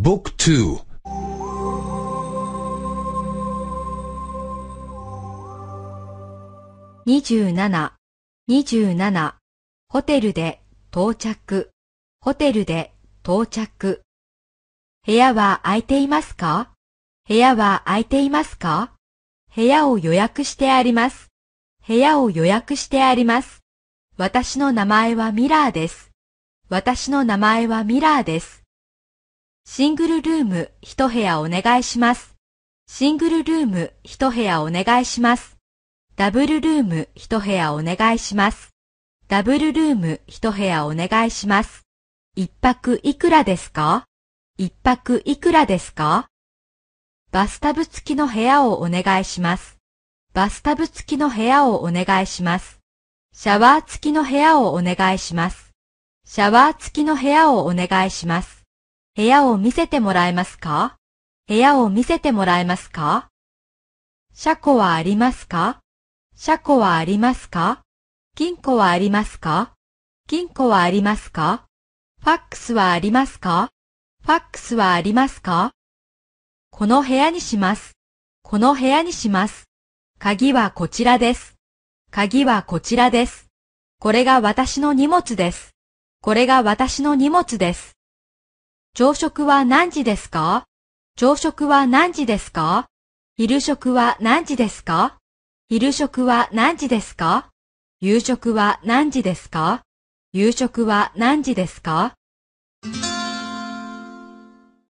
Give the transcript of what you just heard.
僕ุ๊ก2ู二十七、二十七、ホテルで到着、ホテルで到着。部屋は空いていますか部屋は空いていますか部屋を予約してあります。部屋を予約してあります。私の名前はミラーです。私の名前はミラーです。シングルルーム一部屋お願いします。シングルルーム一部屋お願いします。ダブルルーム一部屋お願いします。ダブルルーム一部屋お願いします。一泊いくらですか一泊いくらですかバスタブ付きの部屋をお願いします。バスタブ付きの部屋をお願いします。シャワー付きの部屋をお願いします。シャワー付きの部屋をお願いします。部屋を見せてもらえますか部屋を見せてもらえますか車庫はありますか車庫はありますか金庫はありますか金庫はありますかファックスはありますかファックスはありますかこの部屋にします。この部屋にします。鍵はこちらです。鍵はこちらです。これが私の荷物です。これが私の荷物です。朝食は何時ですか朝食は何時ですか昼食は何時ですか昼食は何時ですか夕食は何時ですか夕食は何時ですか